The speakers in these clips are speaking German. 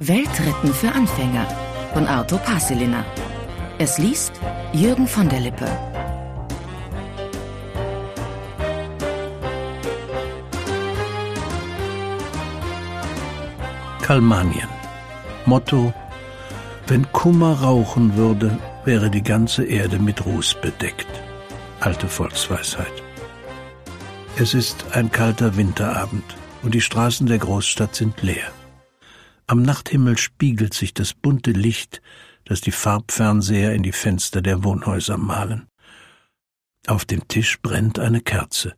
Weltretten für Anfänger von Arthur Pasilina. Es liest Jürgen von der Lippe. Kalmanien. Motto: Wenn Kummer rauchen würde, wäre die ganze Erde mit Ruß bedeckt. Alte Volksweisheit. Es ist ein kalter Winterabend und die Straßen der Großstadt sind leer. Am Nachthimmel spiegelt sich das bunte Licht, das die Farbfernseher in die Fenster der Wohnhäuser malen. Auf dem Tisch brennt eine Kerze.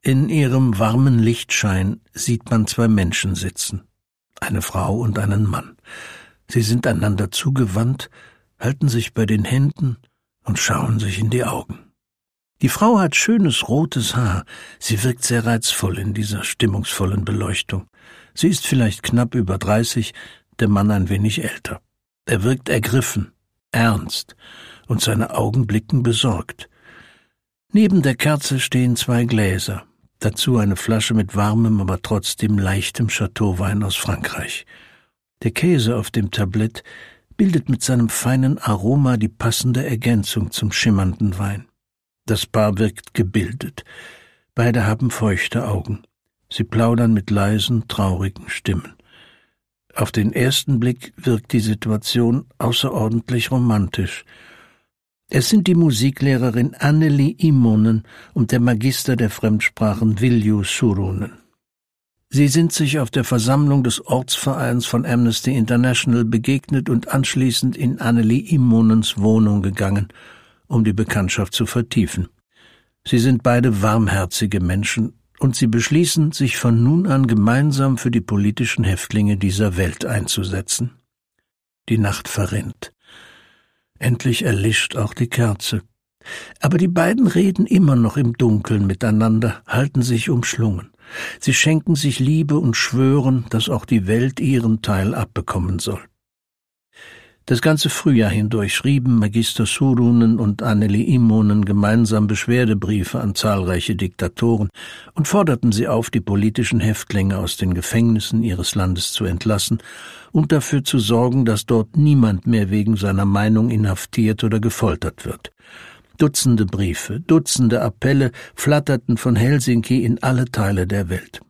In ihrem warmen Lichtschein sieht man zwei Menschen sitzen, eine Frau und einen Mann. Sie sind einander zugewandt, halten sich bei den Händen und schauen sich in die Augen. Die Frau hat schönes rotes Haar, sie wirkt sehr reizvoll in dieser stimmungsvollen Beleuchtung. Sie ist vielleicht knapp über 30, der Mann ein wenig älter. Er wirkt ergriffen, ernst, und seine Augen blicken besorgt. Neben der Kerze stehen zwei Gläser, dazu eine Flasche mit warmem, aber trotzdem leichtem Chateauwein aus Frankreich. Der Käse auf dem Tablett bildet mit seinem feinen Aroma die passende Ergänzung zum schimmernden Wein. Das Paar wirkt gebildet. Beide haben feuchte Augen. Sie plaudern mit leisen, traurigen Stimmen. Auf den ersten Blick wirkt die Situation außerordentlich romantisch. Es sind die Musiklehrerin Anneli Immonen und der Magister der Fremdsprachen Viljo Surunen. Sie sind sich auf der Versammlung des Ortsvereins von Amnesty International begegnet und anschließend in Anneli Immonens Wohnung gegangen, um die Bekanntschaft zu vertiefen. Sie sind beide warmherzige Menschen und sie beschließen, sich von nun an gemeinsam für die politischen Häftlinge dieser Welt einzusetzen. Die Nacht verrinnt. Endlich erlischt auch die Kerze. Aber die beiden reden immer noch im Dunkeln miteinander, halten sich umschlungen. Sie schenken sich Liebe und schwören, dass auch die Welt ihren Teil abbekommen soll. Das ganze Frühjahr hindurch schrieben Magister Surunen und Anneli Immonen gemeinsam Beschwerdebriefe an zahlreiche Diktatoren und forderten sie auf, die politischen Häftlinge aus den Gefängnissen ihres Landes zu entlassen und dafür zu sorgen, dass dort niemand mehr wegen seiner Meinung inhaftiert oder gefoltert wird. Dutzende Briefe, Dutzende Appelle flatterten von Helsinki in alle Teile der Welt.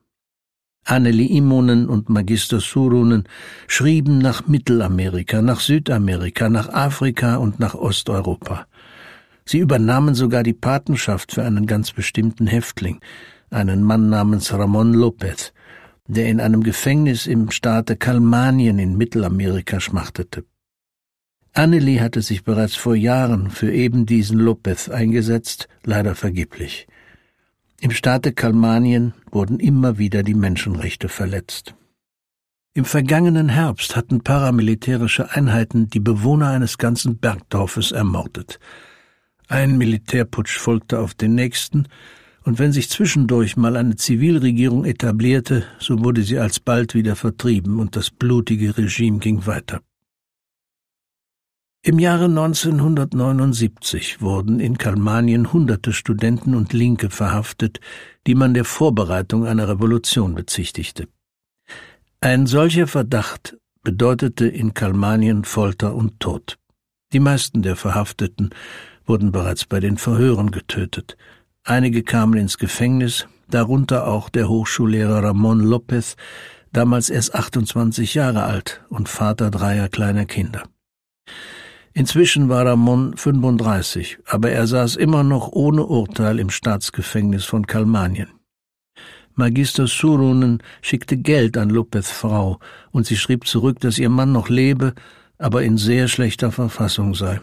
Anneli Immonen und Magister Surunen schrieben nach Mittelamerika, nach Südamerika, nach Afrika und nach Osteuropa. Sie übernahmen sogar die Patenschaft für einen ganz bestimmten Häftling, einen Mann namens Ramon Lopez, der in einem Gefängnis im Staate Kalmanien in Mittelamerika schmachtete. Anneli hatte sich bereits vor Jahren für eben diesen Lopez eingesetzt, leider vergeblich. Im Staate Kalmanien wurden immer wieder die Menschenrechte verletzt. Im vergangenen Herbst hatten paramilitärische Einheiten die Bewohner eines ganzen Bergdorfes ermordet. Ein Militärputsch folgte auf den nächsten, und wenn sich zwischendurch mal eine Zivilregierung etablierte, so wurde sie alsbald wieder vertrieben und das blutige Regime ging weiter. Im Jahre 1979 wurden in Kalmanien hunderte Studenten und Linke verhaftet, die man der Vorbereitung einer Revolution bezichtigte. Ein solcher Verdacht bedeutete in Kalmanien Folter und Tod. Die meisten der Verhafteten wurden bereits bei den Verhören getötet. Einige kamen ins Gefängnis, darunter auch der Hochschullehrer Ramon Lopez, damals erst 28 Jahre alt und Vater dreier kleiner Kinder. Inzwischen war Ramon 35, aber er saß immer noch ohne Urteil im Staatsgefängnis von Kalmanien. Magister Surunen schickte Geld an Lopez Frau und sie schrieb zurück, dass ihr Mann noch lebe, aber in sehr schlechter Verfassung sei.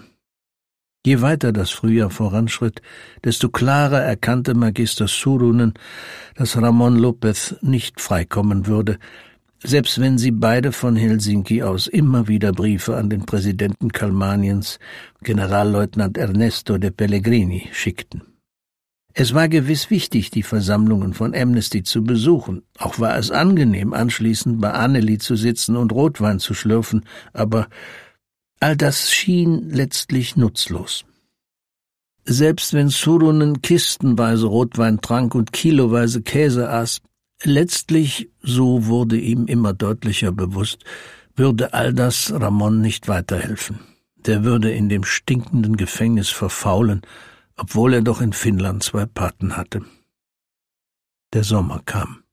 Je weiter das Frühjahr voranschritt, desto klarer erkannte Magister Surunen, dass Ramon Lopez nicht freikommen würde, selbst wenn sie beide von Helsinki aus immer wieder Briefe an den Präsidenten Kalmaniens, Generalleutnant Ernesto de Pellegrini, schickten. Es war gewiss wichtig, die Versammlungen von Amnesty zu besuchen. Auch war es angenehm, anschließend bei Anneli zu sitzen und Rotwein zu schlürfen, aber all das schien letztlich nutzlos. Selbst wenn Surunen kistenweise Rotwein trank und kiloweise Käse aß, Letztlich, so wurde ihm immer deutlicher bewusst, würde all das Ramon nicht weiterhelfen. Der würde in dem stinkenden Gefängnis verfaulen, obwohl er doch in Finnland zwei Paten hatte. Der Sommer kam.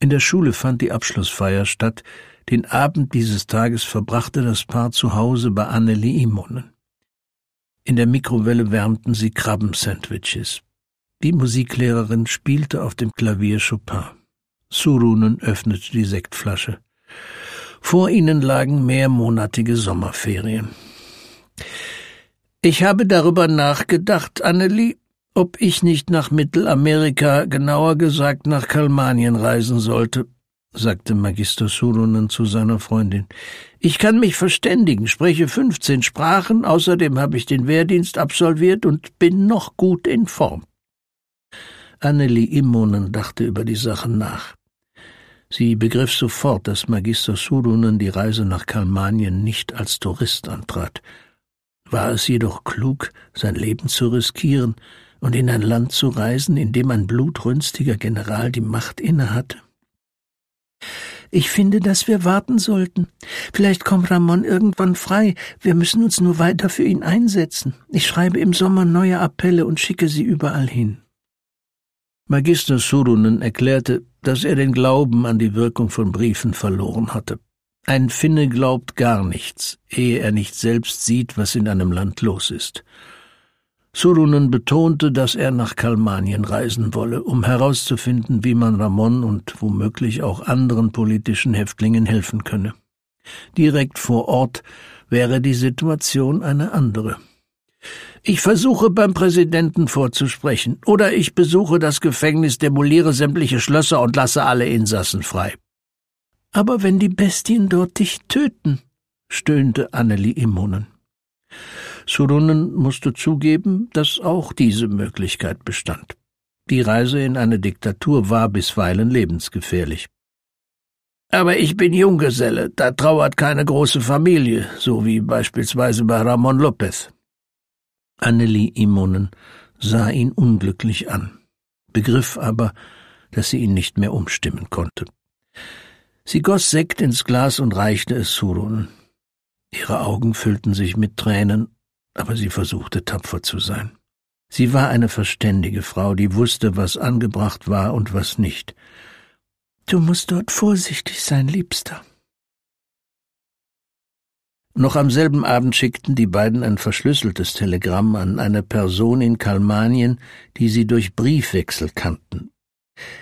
In der Schule fand die Abschlussfeier statt. Den Abend dieses Tages verbrachte das Paar zu Hause bei Anneli Imonen. In der Mikrowelle wärmten sie Krabben-Sandwiches. Die Musiklehrerin spielte auf dem Klavier Chopin. Surunen öffnete die Sektflasche. Vor ihnen lagen mehrmonatige Sommerferien. Ich habe darüber nachgedacht, Annelie, ob ich nicht nach Mittelamerika, genauer gesagt nach Kalmanien reisen sollte, sagte Magister Surunen zu seiner Freundin. Ich kann mich verständigen, spreche fünfzehn Sprachen, außerdem habe ich den Wehrdienst absolviert und bin noch gut in Form. Anneli Immonen dachte über die Sachen nach. Sie begriff sofort, dass Magister Surunen die Reise nach Kalmanien nicht als Tourist antrat. War es jedoch klug, sein Leben zu riskieren und in ein Land zu reisen, in dem ein blutrünstiger General die Macht innehatte? Ich finde, dass wir warten sollten. Vielleicht kommt Ramon irgendwann frei. Wir müssen uns nur weiter für ihn einsetzen. Ich schreibe im Sommer neue Appelle und schicke sie überall hin. Magister Surunen erklärte, dass er den Glauben an die Wirkung von Briefen verloren hatte. Ein Finne glaubt gar nichts, ehe er nicht selbst sieht, was in einem Land los ist. Surunen betonte, dass er nach Kalmanien reisen wolle, um herauszufinden, wie man Ramon und womöglich auch anderen politischen Häftlingen helfen könne. Direkt vor Ort wäre die Situation eine andere. Ich versuche beim Präsidenten vorzusprechen, oder ich besuche das Gefängnis, demoliere sämtliche Schlösser und lasse alle Insassen frei. Aber wenn die Bestien dort dich töten, stöhnte Anneli Immonen. Surunen musste zugeben, dass auch diese Möglichkeit bestand. Die Reise in eine Diktatur war bisweilen lebensgefährlich. Aber ich bin Junggeselle, da trauert keine große Familie, so wie beispielsweise bei Ramon Lopez. Annelie Immonen sah ihn unglücklich an, begriff aber, dass sie ihn nicht mehr umstimmen konnte. Sie goss Sekt ins Glas und reichte es Surun. Ihre Augen füllten sich mit Tränen, aber sie versuchte tapfer zu sein. Sie war eine verständige Frau, die wusste, was angebracht war und was nicht. Du musst dort vorsichtig sein, Liebster, noch am selben Abend schickten die beiden ein verschlüsseltes Telegramm an eine Person in Kalmanien, die sie durch Briefwechsel kannten.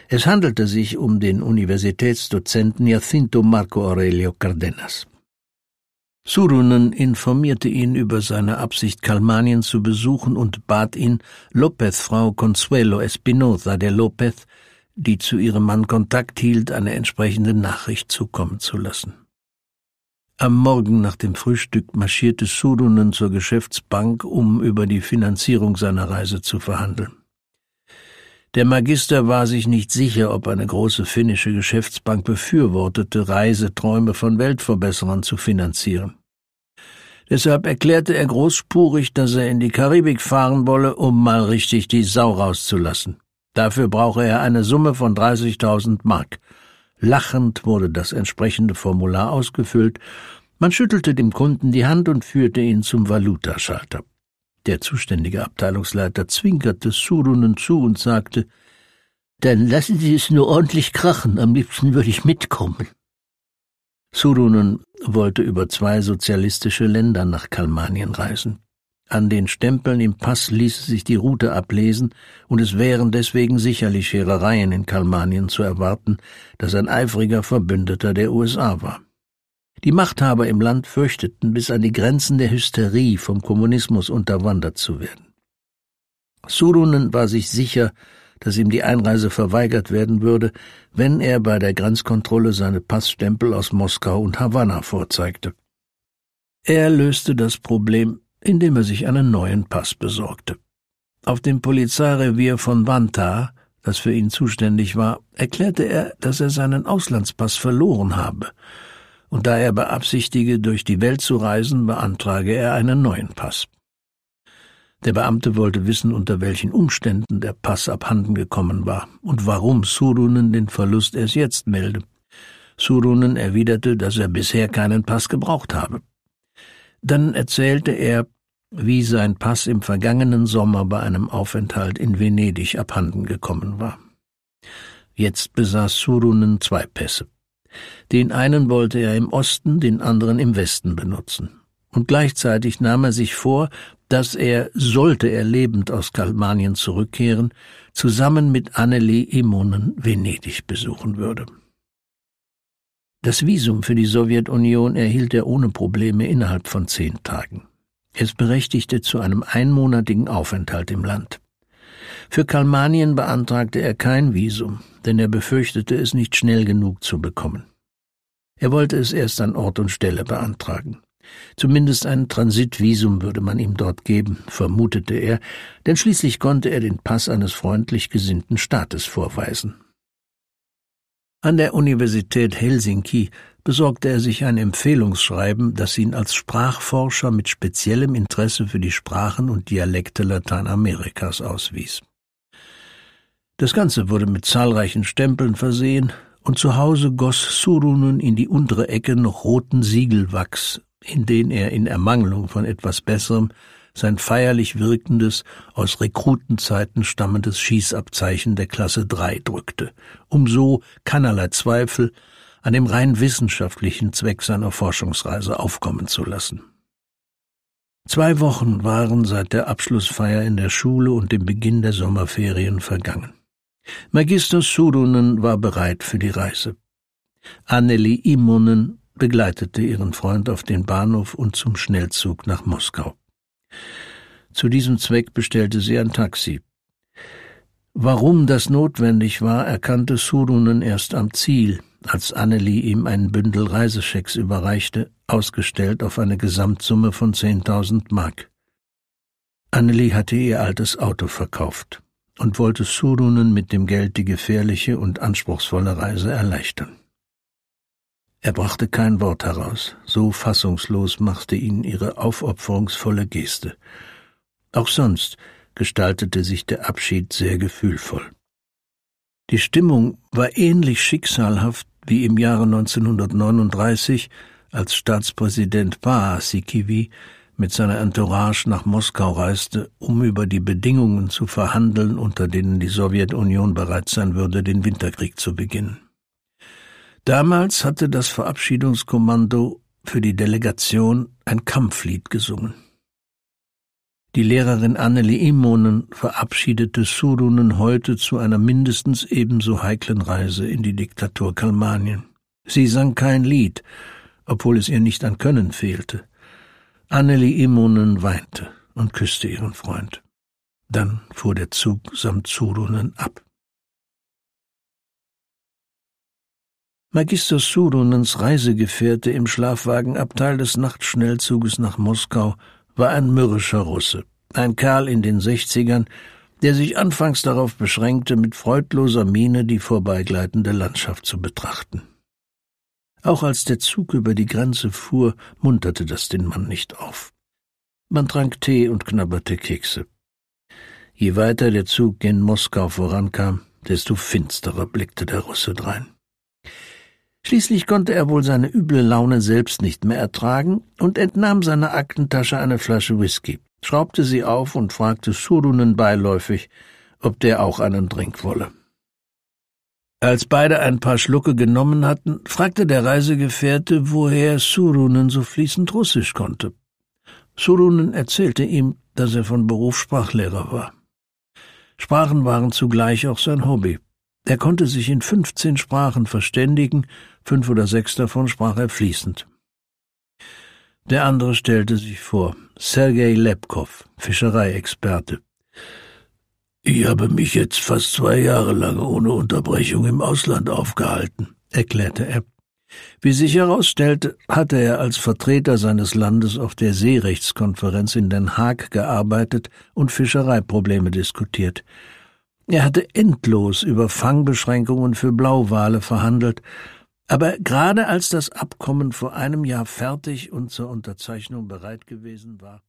Es handelte sich um den Universitätsdozenten Jacinto Marco Aurelio Cardenas. Surunen informierte ihn über seine Absicht, Kalmanien zu besuchen und bat ihn, Lopez-Frau Consuelo Espinosa de Lopez, die zu ihrem Mann Kontakt hielt, eine entsprechende Nachricht zukommen zu lassen. Am Morgen nach dem Frühstück marschierte Sudunen zur Geschäftsbank, um über die Finanzierung seiner Reise zu verhandeln. Der Magister war sich nicht sicher, ob eine große finnische Geschäftsbank befürwortete, Reiseträume von Weltverbesserern zu finanzieren. Deshalb erklärte er großspurig, dass er in die Karibik fahren wolle, um mal richtig die Sau rauszulassen. Dafür brauche er eine Summe von 30.000 Mark. Lachend wurde das entsprechende Formular ausgefüllt, man schüttelte dem Kunden die Hand und führte ihn zum Valutaschalter. Der zuständige Abteilungsleiter zwinkerte Surunen zu und sagte, dann lassen Sie es nur ordentlich krachen, am liebsten würde ich mitkommen. Surunen wollte über zwei sozialistische Länder nach Kalmanien reisen. An den Stempeln im Pass ließe sich die Route ablesen, und es wären deswegen sicherlich Scherereien in Kalmanien zu erwarten, das ein eifriger Verbündeter der USA war. Die Machthaber im Land fürchteten, bis an die Grenzen der Hysterie vom Kommunismus unterwandert zu werden. Surunen war sich sicher, dass ihm die Einreise verweigert werden würde, wenn er bei der Grenzkontrolle seine Passstempel aus Moskau und Havanna vorzeigte. Er löste das Problem indem er sich einen neuen Pass besorgte. Auf dem Polizeirevier von Wanta, das für ihn zuständig war, erklärte er, dass er seinen Auslandspass verloren habe. Und da er beabsichtige, durch die Welt zu reisen, beantrage er einen neuen Pass. Der Beamte wollte wissen, unter welchen Umständen der Pass abhanden gekommen war und warum Surunen den Verlust erst jetzt melde. Surunen erwiderte, dass er bisher keinen Pass gebraucht habe. Dann erzählte er, wie sein Pass im vergangenen Sommer bei einem Aufenthalt in Venedig abhanden gekommen war. Jetzt besaß Surunen zwei Pässe. Den einen wollte er im Osten, den anderen im Westen benutzen. Und gleichzeitig nahm er sich vor, dass er, sollte er lebend aus Kalmanien zurückkehren, zusammen mit Anneli Immonen Venedig besuchen würde. Das Visum für die Sowjetunion erhielt er ohne Probleme innerhalb von zehn Tagen. Es berechtigte zu einem einmonatigen Aufenthalt im Land. Für Kalmanien beantragte er kein Visum, denn er befürchtete, es nicht schnell genug zu bekommen. Er wollte es erst an Ort und Stelle beantragen. Zumindest ein Transitvisum würde man ihm dort geben, vermutete er, denn schließlich konnte er den Pass eines freundlich gesinnten Staates vorweisen. An der Universität Helsinki besorgte er sich ein Empfehlungsschreiben, das ihn als Sprachforscher mit speziellem Interesse für die Sprachen und Dialekte Lateinamerikas auswies. Das Ganze wurde mit zahlreichen Stempeln versehen, und zu Hause goss Surunen in die untere Ecke noch roten Siegelwachs, in den er in Ermangelung von etwas Besserem sein feierlich wirkendes, aus Rekrutenzeiten stammendes Schießabzeichen der Klasse 3 drückte, um so keinerlei Zweifel an dem rein wissenschaftlichen Zweck seiner Forschungsreise aufkommen zu lassen. Zwei Wochen waren seit der Abschlussfeier in der Schule und dem Beginn der Sommerferien vergangen. Magister Sudonen war bereit für die Reise. Anneli Immonen begleitete ihren Freund auf den Bahnhof und zum Schnellzug nach Moskau. Zu diesem Zweck bestellte sie ein Taxi. Warum das notwendig war, erkannte Surunen erst am Ziel, als Annelie ihm ein Bündel Reisechecks überreichte, ausgestellt auf eine Gesamtsumme von 10.000 Mark. Annelie hatte ihr altes Auto verkauft und wollte Surunen mit dem Geld die gefährliche und anspruchsvolle Reise erleichtern. Er brachte kein Wort heraus, so fassungslos machte ihn ihre aufopferungsvolle Geste. Auch sonst gestaltete sich der Abschied sehr gefühlvoll. Die Stimmung war ähnlich schicksalhaft wie im Jahre 1939, als Staatspräsident Baha Sikivi mit seiner Entourage nach Moskau reiste, um über die Bedingungen zu verhandeln, unter denen die Sowjetunion bereit sein würde, den Winterkrieg zu beginnen. Damals hatte das Verabschiedungskommando für die Delegation ein Kampflied gesungen. Die Lehrerin Anneli Immonen verabschiedete Surunen heute zu einer mindestens ebenso heiklen Reise in die Diktatur Kalmanien. Sie sang kein Lied, obwohl es ihr nicht an Können fehlte. Anneli Immonen weinte und küsste ihren Freund. Dann fuhr der Zug samt Surunen ab. Magister Sudonens Reisegefährte im Schlafwagenabteil des Nachtschnellzuges nach Moskau war ein mürrischer Russe, ein Kerl in den Sechzigern, der sich anfangs darauf beschränkte, mit freudloser Miene die vorbeigleitende Landschaft zu betrachten. Auch als der Zug über die Grenze fuhr, munterte das den Mann nicht auf. Man trank Tee und knabberte Kekse. Je weiter der Zug in Moskau vorankam, desto finsterer blickte der Russe drein. Schließlich konnte er wohl seine üble Laune selbst nicht mehr ertragen und entnahm seiner Aktentasche eine Flasche Whisky, schraubte sie auf und fragte Surunen beiläufig, ob der auch einen Drink wolle. Als beide ein paar Schlucke genommen hatten, fragte der Reisegefährte, woher Surunen so fließend Russisch konnte. Surunen erzählte ihm, dass er von Beruf Sprachlehrer war. Sprachen waren zugleich auch sein Hobby. Er konnte sich in 15 Sprachen verständigen, fünf oder sechs davon sprach er fließend. Der andere stellte sich vor, Sergei Lepkow, Fischereiexperte. Ich habe mich jetzt fast zwei Jahre lang ohne Unterbrechung im Ausland aufgehalten, erklärte er. Wie sich herausstellte, hatte er als Vertreter seines Landes auf der Seerechtskonferenz in Den Haag gearbeitet und Fischereiprobleme diskutiert. Er hatte endlos über Fangbeschränkungen für Blauwale verhandelt, aber gerade als das Abkommen vor einem Jahr fertig und zur Unterzeichnung bereit gewesen war,